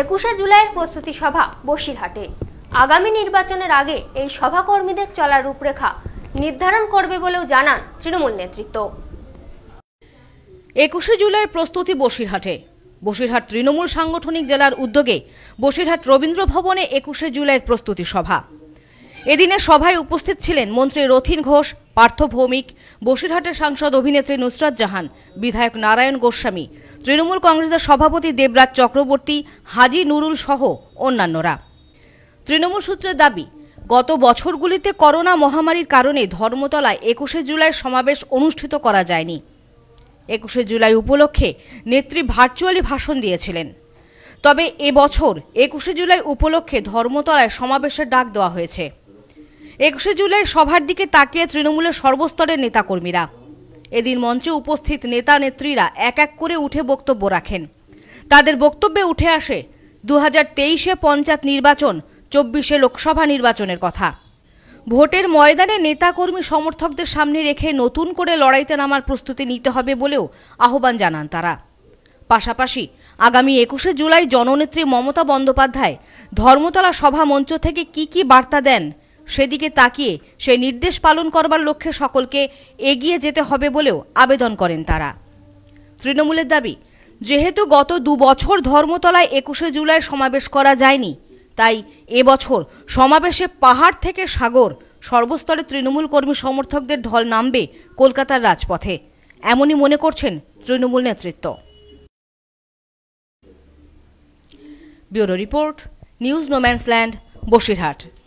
একুশে জুলাইয়ের প্রস্তুতি সভা বসিরহাটে আগামী নির্বাচনের আগে এই সভাকর্মীদের চলার রূপরেখা নির্ধারণ করবে বলেও জানান তৃণমূল নেতৃত্ব একুশে জুলাইয়ের প্রস্তুতি বসিরহাটে বসিরহাট তৃণমূল সাংগঠনিক জেলার উদ্যোগে বসিরহাট রবীন্দ্র ভবনে একুশে জুলাইয়ের প্রস্তুতি সভা এদিনে সভায় উপস্থিত ছিলেন মন্ত্রী রথিন ঘোষ পার্থ ভৌমিক বসিরহাটের সাংসদ অভিনেত্রী নুসরাত জাহান বিধায়ক নারায়ণ গোস্বামী তৃণমূল কংগ্রেসের সভাপতি দেবরাজ চক্রবর্তী হাজি নুরুল সহ অন্যান্যরা তৃণমূল সূত্রের দাবি গত বছরগুলিতে করোনা মহামারীর কারণে ধর্মতলায় একুশে জুলাই সমাবেশ অনুষ্ঠিত করা যায়নি একুশে জুলাই উপলক্ষে নেত্রী ভার্চুয়ালি ভাষণ দিয়েছিলেন তবে এবছর একুশে জুলাই উপলক্ষে ধর্মতলায় সমাবেশের ডাক দেওয়া হয়েছে একুশে জুলাই সভার দিকে তাকিয়ে তৃণমূলের সর্বস্তরের নেতাকর্মীরা এদিন মঞ্চে উপস্থিত নেতা নেত্রীরা এক এক করে উঠে বক্তব্য রাখেন তাদের বক্তব্যে উঠে আসে দু হাজার তেইশে পঞ্চায়েত নির্বাচন চব্বিশে লোকসভা নির্বাচনের কথা ভোটের ময়দানে নেতাকর্মী সমর্থকদের সামনে রেখে নতুন করে লড়াইতে নামার প্রস্তুতি নিতে হবে বলেও আহ্বান জানান তারা পাশাপাশি আগামী একুশে জুলাই জননেত্রী মমতা বন্দ্যোপাধ্যায় ধর্মতলা সভা মঞ্চ থেকে কি কি বার্তা দেন সেদিকে তাকিয়ে সেই নির্দেশ পালন করবার লক্ষ্যে সকলকে এগিয়ে যেতে হবে বলেও আবেদন করেন তারা তৃণমূলের দাবি যেহেতু গত দু বছর ধর্মতলায় একুশে জুলাই সমাবেশ করা যায়নি তাই এবছর সমাবেশে পাহাড় থেকে সাগর সর্বস্তরে তৃণমূল কর্মী সমর্থকদের ঢল নামবে কলকাতার রাজপথে এমনই মনে করছেন তৃণমূল নেতৃত্ব bureau report news no man's land Basirhat